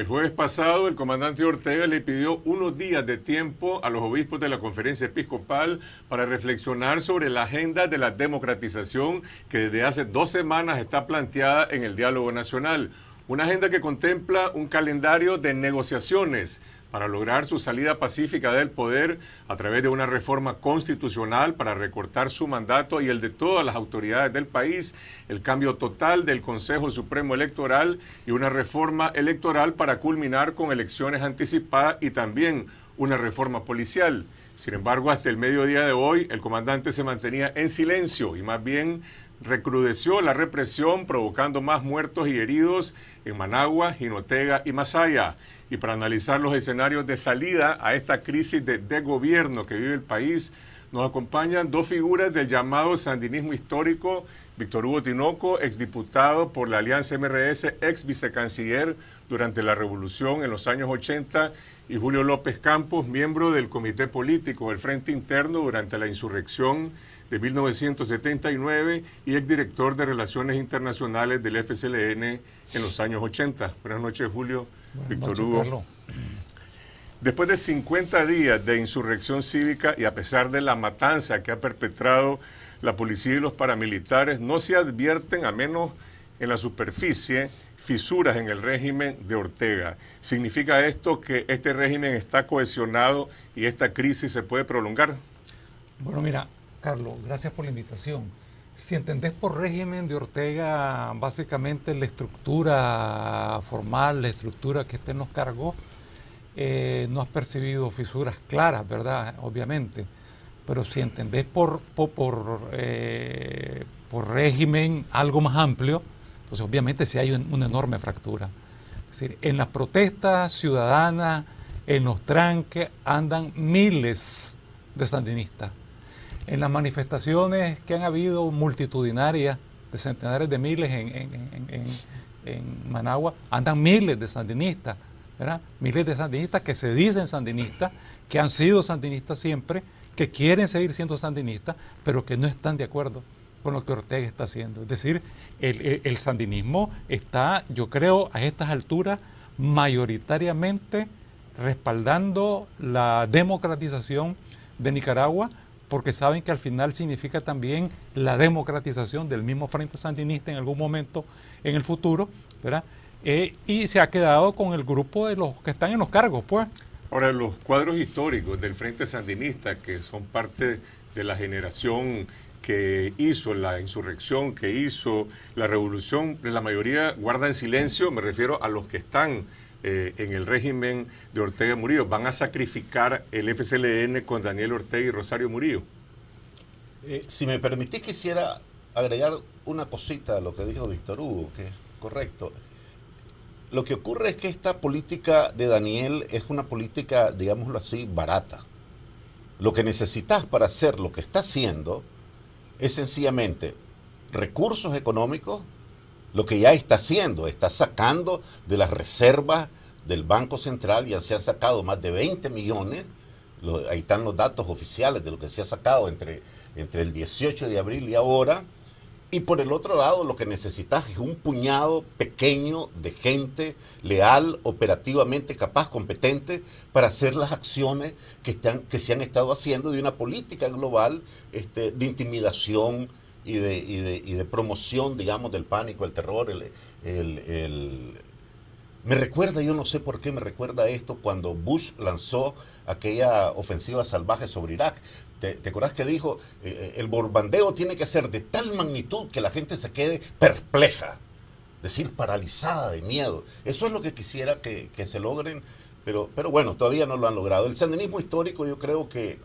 El jueves pasado, el comandante Ortega le pidió unos días de tiempo a los obispos de la conferencia episcopal para reflexionar sobre la agenda de la democratización que desde hace dos semanas está planteada en el diálogo nacional. Una agenda que contempla un calendario de negociaciones para lograr su salida pacífica del poder a través de una reforma constitucional para recortar su mandato y el de todas las autoridades del país, el cambio total del Consejo Supremo Electoral y una reforma electoral para culminar con elecciones anticipadas y también una reforma policial. Sin embargo, hasta el mediodía de hoy, el comandante se mantenía en silencio y más bien recrudeció la represión, provocando más muertos y heridos en Managua, Jinotega y Masaya y para analizar los escenarios de salida a esta crisis de, gobierno que vive el país, nos acompañan dos figuras del llamado sandinismo histórico, Víctor Hugo Tinoco, exdiputado por la Alianza MRS, ex vicecanciller durante la Revolución en los años 80, y Julio López Campos, miembro del Comité Político del Frente Interno durante la insurrección de 1979 y director de Relaciones Internacionales del FCLN en los años 80. Buenas noches, Julio. Buenas Víctor Hugo. Después de 50 días de insurrección cívica y a pesar de la matanza que ha perpetrado la policía y los paramilitares, no se advierten, a menos en la superficie, fisuras en el régimen de Ortega. ¿Significa esto que este régimen está cohesionado y esta crisis se puede prolongar? Bueno, mira, Carlos, gracias por la invitación. Si entendés por régimen de Ortega, básicamente la estructura formal, la estructura que usted nos cargó, eh, no has percibido fisuras claras, ¿verdad? Obviamente. Pero si entendés por, eh, por, régimen algo más amplio, entonces obviamente sí hay una enorme fractura. Es decir, en las protestas ciudadanas, en los tranques, andan miles de sandinistas en las manifestaciones que han habido multitudinarias de centenares de miles en, Managua, andan miles de sandinistas, ¿verdad? Miles de sandinistas que se dicen sandinistas, que han sido sandinistas siempre, que quieren seguir siendo sandinistas, pero que no están de acuerdo con lo que Ortega está haciendo. Es decir, el sandinismo está, yo creo, a estas alturas mayoritariamente respaldando la democratización de Nicaragua, porque saben que al final significa también la democratización del mismo Frente Sandinista en algún momento en el futuro, ¿verdad? Eh, y se ha quedado con el grupo de los que están en los cargos, pues. Ahora, los cuadros históricos del Frente Sandinista, que son parte de la generación que hizo la insurrección, que hizo la revolución, la mayoría guarda en silencio, me refiero a los que están eh, en el régimen de Ortega Murillo? ¿Van a sacrificar el FCLN con Daniel Ortega y Rosario Murillo? Eh, si me permitís, quisiera agregar una cosita a lo que dijo Víctor Hugo, que es correcto. Lo que ocurre es que esta política de Daniel es una política, digámoslo así, barata. Lo que necesitas para hacer lo que está haciendo es sencillamente recursos económicos lo que ya está haciendo, está sacando de las reservas del Banco Central, ya se han sacado más de 20 millones, ahí están los datos oficiales de lo que se ha sacado entre, entre el 18 de abril y ahora, y por el otro lado lo que necesitas es un puñado pequeño de gente leal, operativamente capaz, competente, para hacer las acciones que, están, que se han estado haciendo de una política global este, de intimidación y de, de, promoción, digamos, del pánico, el terror, el, me recuerda, yo no sé por qué me recuerda esto cuando Bush lanzó aquella ofensiva salvaje sobre Irak. ¿Te, te que dijo, eh, eh, el borbandeo tiene que ser de tal magnitud que la gente se quede perpleja, decir, paralizada de miedo? Eso es lo que quisiera que, se logren, pero, pero bueno, todavía no lo han logrado. El sandinismo histórico yo creo que,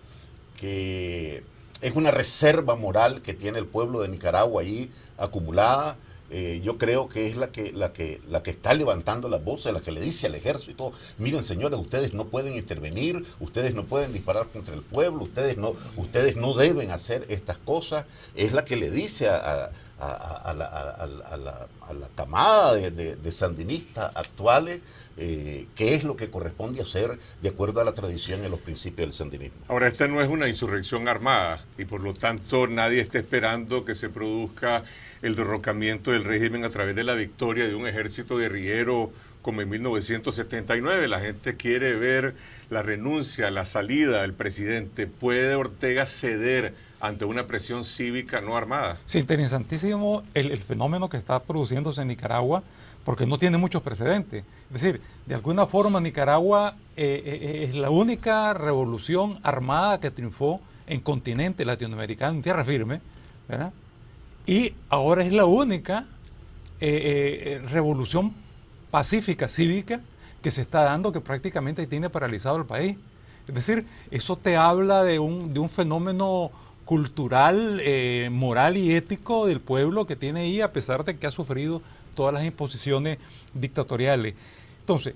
que es una reserva moral que tiene el pueblo de Nicaragua ahí acumulada. Eh, yo creo que es la que, la, que, la que está levantando las voces, la que le dice al ejército, miren señores, ustedes no pueden intervenir, ustedes no pueden disparar contra el pueblo, ustedes no, ustedes no deben hacer estas cosas, es la que le dice a, la, camada de, de sandinistas actuales eh, qué es lo que corresponde hacer de acuerdo a la tradición y los principios del sandinismo. Ahora, esta no es una insurrección armada y por lo tanto nadie está esperando que se produzca el derrocamiento del régimen a través de la victoria de un ejército guerrillero como en 1979. La gente quiere ver la renuncia, la salida del presidente. ¿Puede Ortega ceder ante una presión cívica no armada? Sí, interesantísimo el fenómeno que está produciéndose en Nicaragua porque no tiene muchos precedentes. Es decir, de alguna forma Nicaragua eh, eh, eh, es la única revolución armada que triunfó en continente latinoamericano, en tierra firme, ¿verdad? Y ahora es la única revolución pacífica, cívica, que se está dando que prácticamente tiene paralizado el país. Es decir, eso te habla de un, de un fenómeno cultural, moral y ético del pueblo que tiene ahí, a pesar de que ha sufrido todas las imposiciones dictatoriales. Entonces,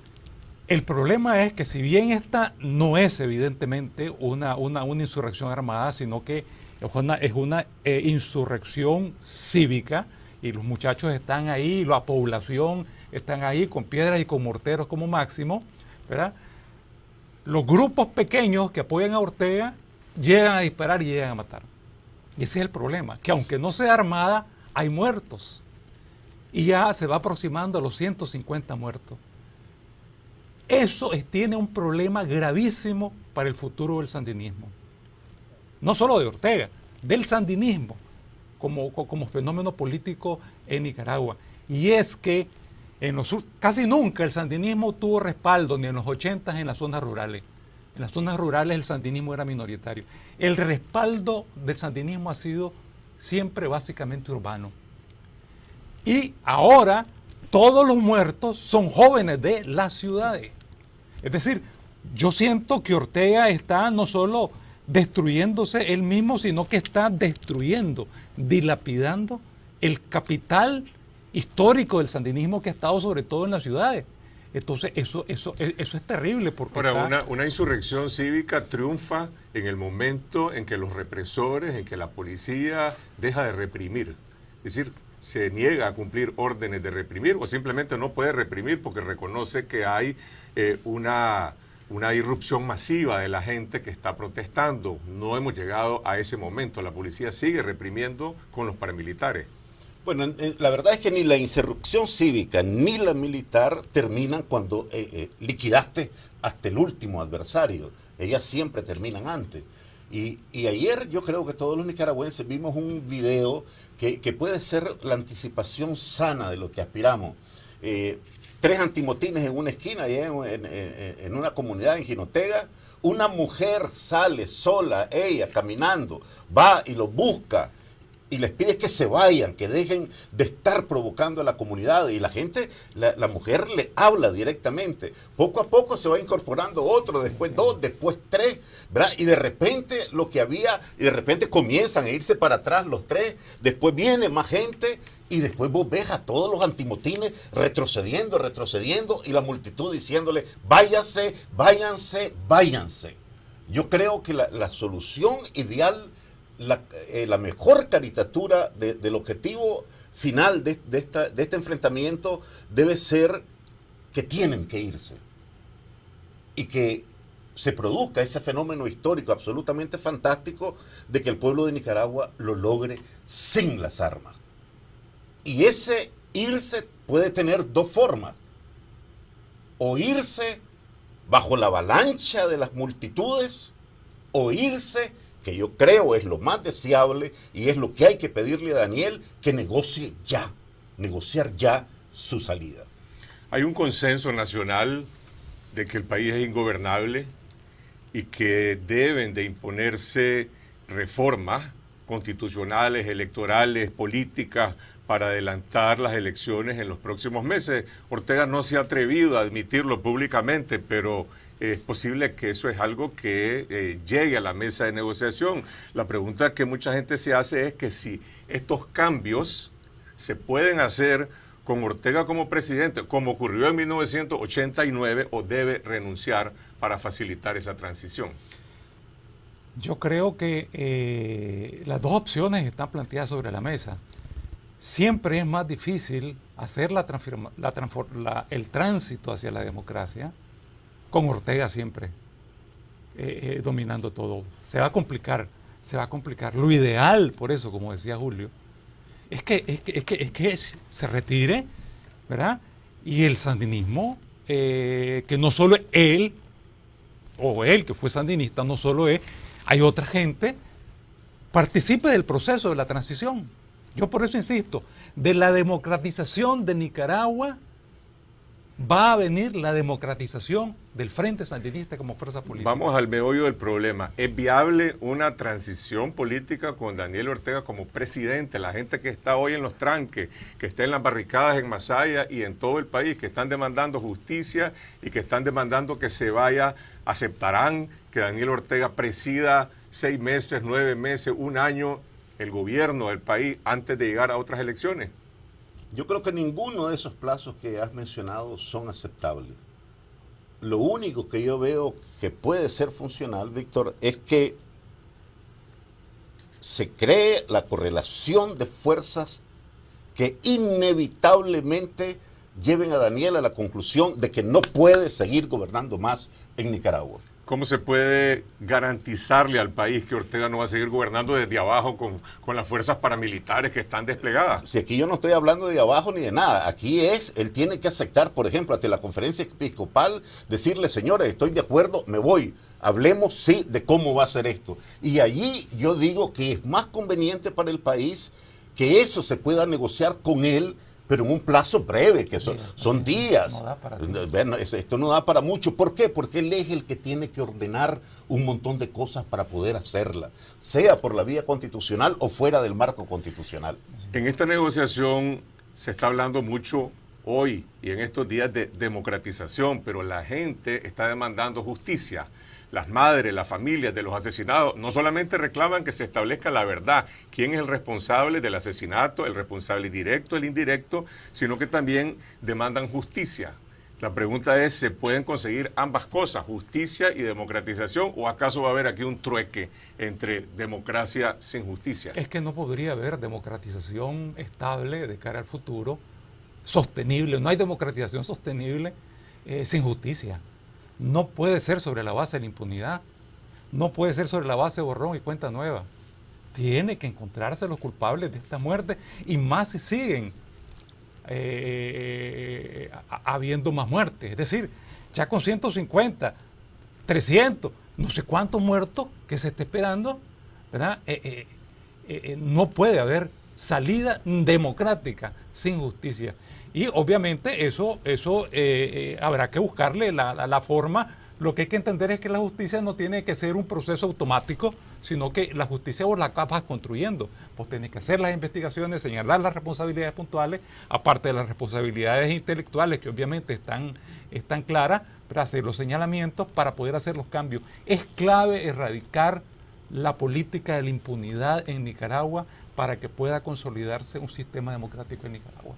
el problema es que si bien esta no es evidentemente una, una, insurrección armada, sino que es una, es una eh, insurrección cívica y los muchachos están ahí, la población están ahí con piedras y con morteros como máximo, ¿verdad? Los grupos pequeños que apoyan a Ortega llegan a disparar y llegan a matar. Y ese es el problema, que aunque no sea armada, hay muertos y ya se va aproximando a los 150 muertos. Eso tiene un problema gravísimo para el futuro del sandinismo. No solo de Ortega, del sandinismo como, como fenómeno político en Nicaragua. Y es que en casi nunca el sandinismo tuvo respaldo, ni en los 80 en las zonas rurales. En las zonas rurales el sandinismo era minoritario. El respaldo del sandinismo ha sido siempre básicamente urbano. Y ahora todos los muertos son jóvenes de las ciudades. Es decir, yo siento que Ortega está no solo destruyéndose él mismo, sino que está destruyendo, dilapidando el capital histórico del sandinismo que ha estado sobre todo en las ciudades. Entonces, eso, eso, e, eso es terrible. Porque Ahora, una, una, insurrección cívica triunfa en el momento en que los represores, en que la policía deja de reprimir. Es decir, se niega a cumplir órdenes de reprimir o simplemente no puede reprimir porque reconoce que hay eh, una, una irrupción masiva de la gente que está protestando. No hemos llegado a ese momento. La policía sigue reprimiendo con los paramilitares. Bueno, la verdad es que ni la insurrección cívica ni la militar terminan cuando eh, eh, liquidaste hasta el último adversario. Ellas siempre terminan antes. Y, ayer yo creo que todos los nicaragüenses vimos un video que, puede ser la anticipación sana de lo que aspiramos. Eh, tres antimotines en una esquina, en, una comunidad en Ginotega, Una mujer sale sola, ella, caminando, va y lo busca y les pide que se vayan, que dejen de estar provocando a la comunidad. Y la gente, la, mujer le habla directamente. Poco a poco se va incorporando otro, después dos, después tres, ¿verdad? Y de repente lo que había, y de repente comienzan a irse para atrás los tres, después viene más gente. Y después vos a todos los antimotines retrocediendo, retrocediendo y la multitud diciéndole, váyanse, váyanse, váyanse. Yo creo que la solución ideal eh, la, mejor caricatura del objetivo final de, de, de este enfrentamiento debe ser que tienen que irse y que se produzca ese fenómeno histórico absolutamente fantástico de que el pueblo de Nicaragua lo logre sin las armas. Y ese irse puede tener dos formas. O irse bajo la avalancha de las multitudes, o irse que yo creo es lo más deseable y es lo que hay que pedirle a Daniel, que negocie ya, negociar ya su salida. Hay un consenso nacional de que el país es ingobernable y que deben de imponerse reformas constitucionales, electorales, políticas, para adelantar las elecciones en los próximos meses. Ortega no se ha atrevido a admitirlo públicamente, pero es posible que eso es algo que eh, llegue a la mesa de negociación. La pregunta que mucha gente se hace es que si estos cambios se pueden hacer con Ortega como presidente, como ocurrió en 1989, o debe renunciar para facilitar esa transición. Yo creo que eh, las dos opciones están planteadas sobre la mesa. Siempre es más difícil hacer la, la, el tránsito hacia la democracia con Ortega siempre eh, eh, dominando todo. Se va a complicar, se va a complicar. Lo ideal, por eso, como decía Julio, es que, es que, se retire, ¿verdad? Y el sandinismo, eh, que no solo él, o él que fue sandinista, no solo es, hay otra gente, participe del proceso de la transición. Yo por eso insisto, de la democratización de Nicaragua va a venir la democratización del Frente Sandinista como fuerza política. Vamos al meollo del problema. ¿Es viable una transición política con Daniel Ortega como presidente? La gente que está hoy en los tranques, que está en las barricadas en Masaya y en todo el país, que están demandando justicia y que están demandando que se vaya, ¿aceptarán que Daniel Ortega presida seis meses, nueve meses, un año el gobierno del país antes de llegar a otras elecciones? Yo creo que ninguno de esos plazos que has mencionado son aceptables. Lo único que yo veo que puede ser funcional, Víctor, es que se cree la correlación de fuerzas que inevitablemente lleven a Daniel a la conclusión de que no puede seguir gobernando más en Nicaragua. ¿Cómo se puede garantizarle al país que Ortega no va a seguir gobernando desde abajo con, con, las fuerzas paramilitares que están desplegadas? Si aquí yo no estoy hablando de abajo ni de nada, aquí es, él tiene que aceptar, por ejemplo, ante la conferencia episcopal, decirle, señores, estoy de acuerdo, me voy. Hablemos, sí, de cómo va a ser esto. Y allí yo digo que es más conveniente para el país que eso se pueda negociar con él pero en un plazo breve, que son, son días. Eh, esto no da para mucho. ¿Por qué? Porque él es el que tiene que ordenar un montón de cosas para poder hacerla, sea por la vía constitucional o fuera del marco constitucional. En esta negociación se está hablando mucho hoy y en estos días de democratización, pero la gente está demandando justicia las madres, las familias de los asesinados, no solamente reclaman que se establezca la verdad, quién es el responsable del asesinato, el responsable directo, el indirecto, sino que también demandan justicia. La pregunta es, ¿se pueden conseguir ambas cosas, justicia y democratización, o acaso va a haber aquí un trueque entre democracia sin justicia? Es que no podría haber democratización estable de cara al futuro, sostenible, no hay democratización sostenible eh, sin justicia no puede ser sobre la base de la impunidad, no puede ser sobre la base de borrón y cuenta nueva. Tiene que encontrarse los culpables de esta muerte y más si siguen eh, eh, eh, habiendo más muertes. Es decir, ya con 150, 300, no sé cuántos muertos que se esté esperando, no puede haber salida democrática sin justicia. Y obviamente eso, eso eh, eh, habrá que buscarle la, forma. Lo que hay que entender es que la justicia no tiene que ser un proceso automático, sino que la justicia vos la vas construyendo. Pues tenés que hacer las investigaciones, señalar las responsabilidades puntuales, aparte de las responsabilidades intelectuales que obviamente están, están claras, para hacer los señalamientos, para poder hacer los cambios. Es clave erradicar la política de la impunidad en Nicaragua para que pueda consolidarse un sistema democrático en Nicaragua.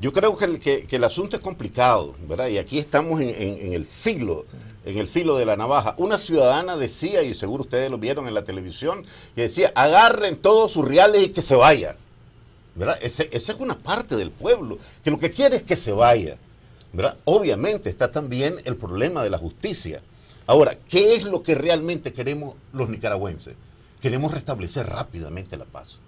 Yo creo que, el, asunto es complicado, ¿verdad? Y aquí estamos en, el filo en el filo de la navaja. Una ciudadana decía, y seguro ustedes lo vieron en la televisión, que decía, agarren todos sus reales y que se vaya. ¿Verdad? esa es una parte del pueblo, que lo que quiere es que se vaya. ¿Verdad? Obviamente está también el problema de la justicia. Ahora, ¿qué es lo que realmente queremos los nicaragüenses? Queremos restablecer rápidamente la paz.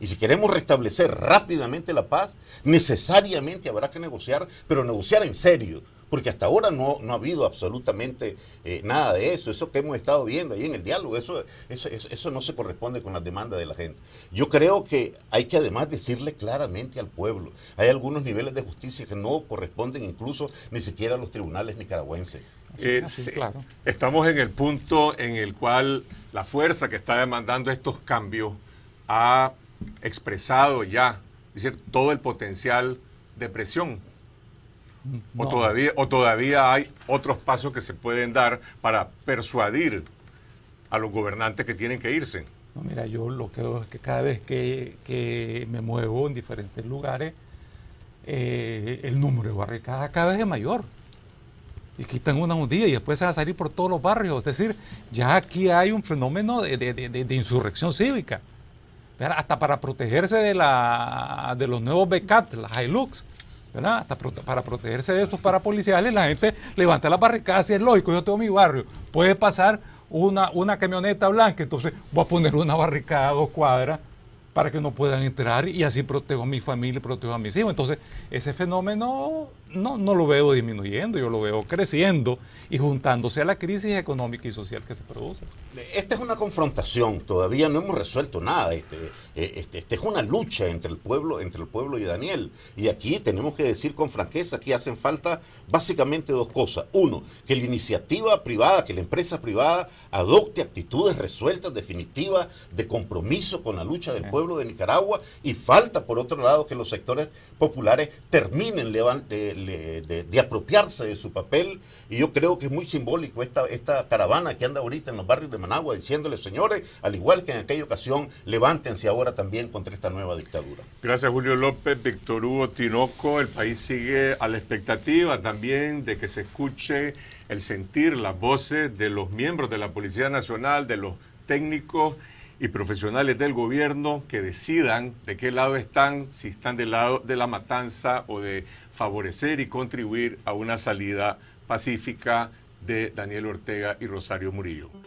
Y si queremos restablecer rápidamente la paz, necesariamente habrá que negociar, pero negociar en serio, porque hasta ahora no, no ha habido absolutamente eh, nada de eso. Eso que hemos estado viendo ahí en el diálogo, eso, eso, eso, no se corresponde con las demandas de la gente. Yo creo que hay que además decirle claramente al pueblo, hay algunos niveles de justicia que no corresponden incluso ni siquiera a los tribunales nicaragüenses. Eh, ah, claro. Estamos en el punto en el cual la fuerza que está demandando estos cambios ha expresado ya, decir, todo el potencial de presión? O, todavía, ¿O todavía hay otros pasos que se pueden dar para persuadir a los gobernantes que tienen que irse? mira, yo lo que veo es que cada vez que, me muevo en diferentes lugares, eh, el número de barricadas cada vez es mayor. Y quitan una un día y después se va a salir por todos los barrios. Es decir, ya aquí hay un fenómeno de insurrección cívica hasta para protegerse de, la, de los nuevos becats, las Hilux. ¿verdad? Hasta para protegerse de esos parapoliciales, la gente levanta la barricada, así es lógico, yo tengo mi barrio, puede pasar una, una camioneta blanca, entonces voy a poner una barricada o dos cuadras para que no puedan entrar y así protejo a mi familia y protejo a mis hijos. Entonces, ese fenómeno no, lo veo disminuyendo, yo lo veo creciendo y juntándose a la crisis económica y social que se produce. Esta es una confrontación, todavía no hemos resuelto nada. Este, eh, este, este, es una lucha entre el pueblo, entre el pueblo y Daniel. Y aquí tenemos que decir con franqueza que hacen falta básicamente dos cosas. Uno, que la iniciativa privada, que la empresa privada adopte actitudes resueltas, definitivas, de compromiso con la lucha del pueblo de Nicaragua. Y falta, por otro lado, que los sectores populares terminen levantando eh, de, apropiarse de su papel. Y yo creo que es muy simbólico esta, esta caravana que anda ahorita en los barrios de Managua diciéndole, señores, al igual que en aquella ocasión, levántense ahora también contra esta nueva dictadura. Gracias, Julio López, Víctor Hugo Tinoco. El país sigue a la expectativa también de que se escuche el sentir las voces de los miembros de la Policía Nacional, de los técnicos y profesionales del gobierno que decidan de qué lado están, si están del lado de la matanza o de favorecer y contribuir a una salida pacífica de Daniel Ortega y Rosario Murillo.